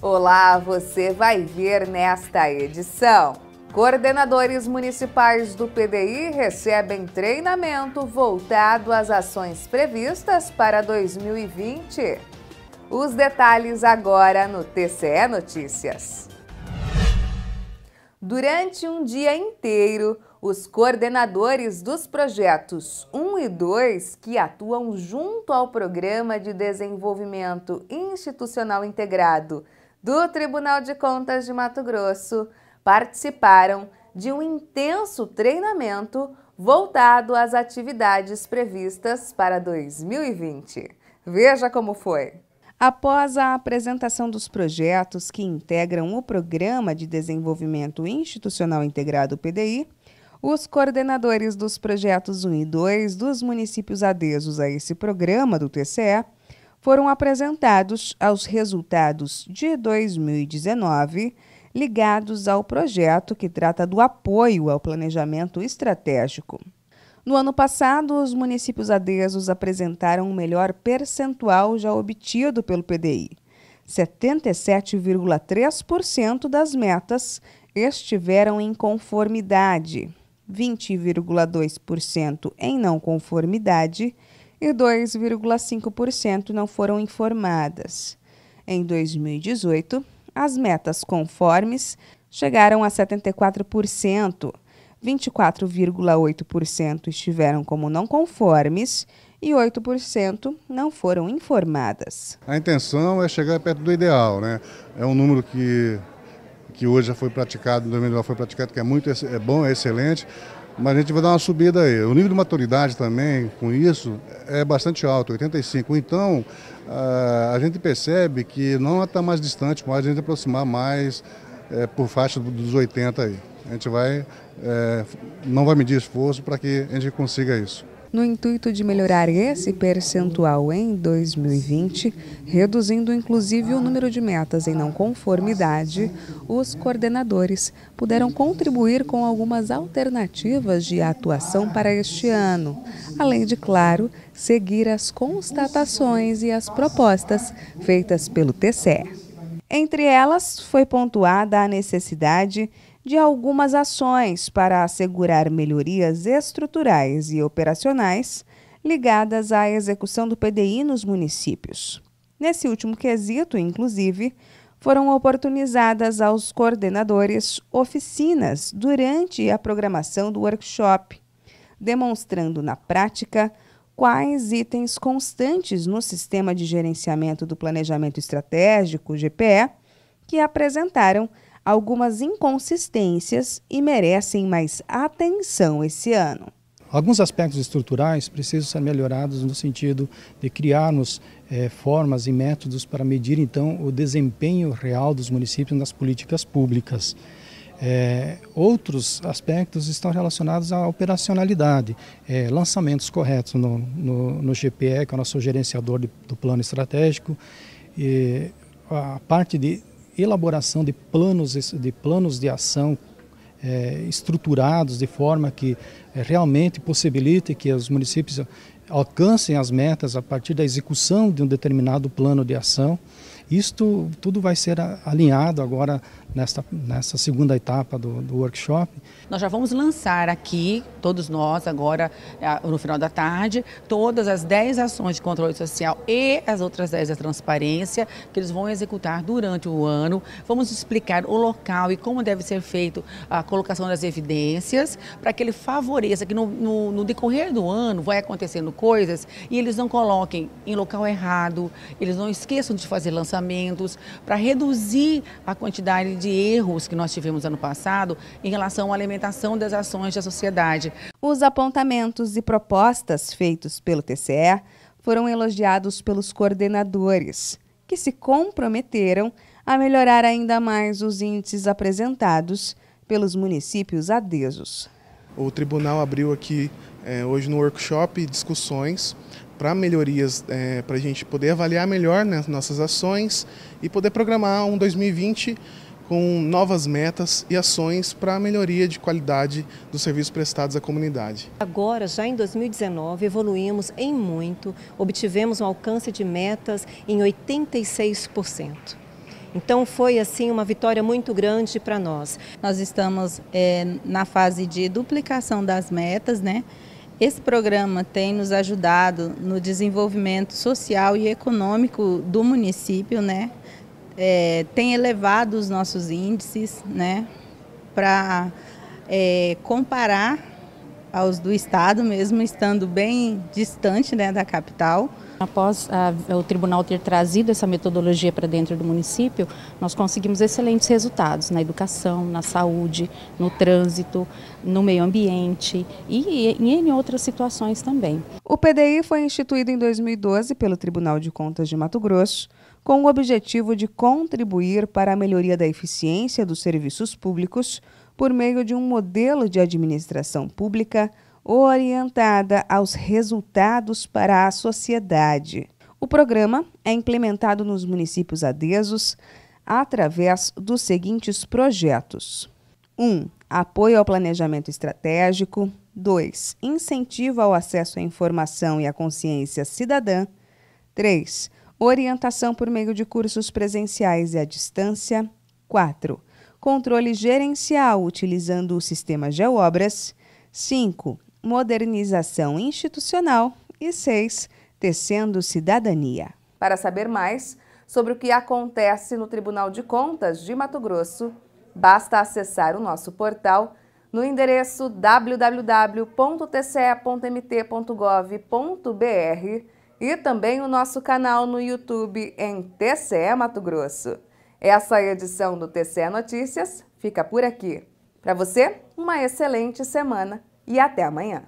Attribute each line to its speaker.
Speaker 1: Olá, você vai ver nesta edição. Coordenadores municipais do PDI recebem treinamento voltado às ações previstas para 2020. Os detalhes agora no TCE Notícias. Durante um dia inteiro, os coordenadores dos projetos 1 e 2, que atuam junto ao Programa de Desenvolvimento Institucional Integrado do Tribunal de Contas de Mato Grosso participaram de um intenso treinamento voltado às atividades previstas para 2020. Veja como foi. Após a apresentação dos projetos que integram o Programa de Desenvolvimento Institucional Integrado PDI, os coordenadores dos projetos 1 e 2 dos municípios adesos a esse programa do TCE foram apresentados aos resultados de 2019 ligados ao projeto que trata do apoio ao planejamento estratégico. No ano passado, os municípios adesos apresentaram o melhor percentual já obtido pelo PDI. 77,3% das metas estiveram em conformidade, 20,2% em não conformidade e 2,5% não foram informadas. Em 2018, as metas conformes chegaram a 74%, 24,8% estiveram como não conformes e 8% não foram informadas. A intenção é chegar perto do ideal, né? É um número que que hoje já foi praticado, no 2009 foi praticado, que é muito é bom, é excelente, mas a gente vai dar uma subida aí. O nível de maturidade também com isso é bastante alto, 85. Então, ah, a gente percebe que não está mais distante, mas a gente aproximar mais é, por faixa dos 80 aí. A gente vai, é, não vai medir esforço para que a gente consiga isso no intuito de melhorar esse percentual em 2020, reduzindo inclusive o número de metas em não conformidade, os coordenadores puderam contribuir com algumas alternativas de atuação para este ano, além de, claro, seguir as constatações e as propostas feitas pelo TCE. Entre elas, foi pontuada a necessidade de de algumas ações para assegurar melhorias estruturais e operacionais ligadas à execução do PDI nos municípios. Nesse último quesito, inclusive, foram oportunizadas aos coordenadores oficinas durante a programação do workshop, demonstrando na prática quais itens constantes no Sistema de Gerenciamento do Planejamento Estratégico, GPE, que apresentaram algumas inconsistências e merecem mais atenção esse ano. Alguns aspectos estruturais precisam ser melhorados no sentido de criarmos é, eh, formas e métodos para medir então o desempenho real dos municípios nas políticas públicas. É, outros aspectos estão relacionados à operacionalidade, é, lançamentos corretos no, no, no, GPE, que é o nosso gerenciador de, do plano estratégico, a parte de elaboração de planos de, planos de ação é, estruturados de forma que é, realmente possibilite que os municípios alcancem as metas a partir da execução de um determinado plano de ação. Isto tudo vai ser alinhado agora nesta, nessa segunda etapa do, do workshop. Nós já vamos lançar aqui, todos nós, agora no final da tarde, todas as 10 ações de controle social e as outras 10 da transparência que eles vão executar durante o ano. Vamos explicar o local e como deve ser feito a colocação das evidências para que ele favoreça, que no, no, no decorrer do ano vai acontecendo coisas e eles não coloquem em local errado, eles não esqueçam de fazer lançamento para reduzir a quantidade de erros que nós tivemos ano passado em relação à alimentação das ações da sociedade. Os apontamentos e propostas feitos pelo TCE foram elogiados pelos coordenadores, que se comprometeram a melhorar ainda mais os índices apresentados pelos municípios adesos. O tribunal abriu aqui eh, hoje no workshop discussões para melhorias, é, para a gente poder avaliar melhor né, nossas ações e poder programar um 2020 com novas metas e ações para a melhoria de qualidade dos serviços prestados à comunidade. Agora, já em 2019, evoluímos em muito, obtivemos um alcance de metas em 86%. Então foi assim uma vitória muito grande para nós. Nós estamos é, na fase de duplicação das metas, né? Esse programa tem nos ajudado no desenvolvimento social e econômico do município, né? É, tem elevado os nossos índices, né? Para é, comparar aos do estado, mesmo estando bem distante né, da capital. Após a, ah, o tribunal ter trazido essa metodologia para dentro do município, nós conseguimos excelentes resultados na educação, na saúde, no trânsito, no meio ambiente e, e em outras situações também. O PDI foi instituído em 2012 pelo Tribunal de Contas de Mato Grosso com o objetivo de contribuir para a melhoria da eficiência dos serviços públicos por meio de um modelo de administração pública orientada aos resultados para a sociedade. O programa é implementado nos municípios adesos através dos seguintes projetos: 1. Um, apoio ao planejamento estratégico. 2. Incentivo ao acesso à informação e à consciência cidadã. 3. Orientação por meio de cursos presenciais e à distância. 4. Controle gerencial utilizando o sistema Geobras. 5 modernização institucional e 6, tecendo cidadania. Para saber mais sobre o que acontece no Tribunal de Contas de Mato Grosso, basta acessar o nosso portal no endereço www.tce.mt.gov.br e também o nosso canal no YouTube em TCE Mato Grosso. Essa é edição do TCE Notícias fica por aqui. Para você, uma excelente semana! e até amanhã.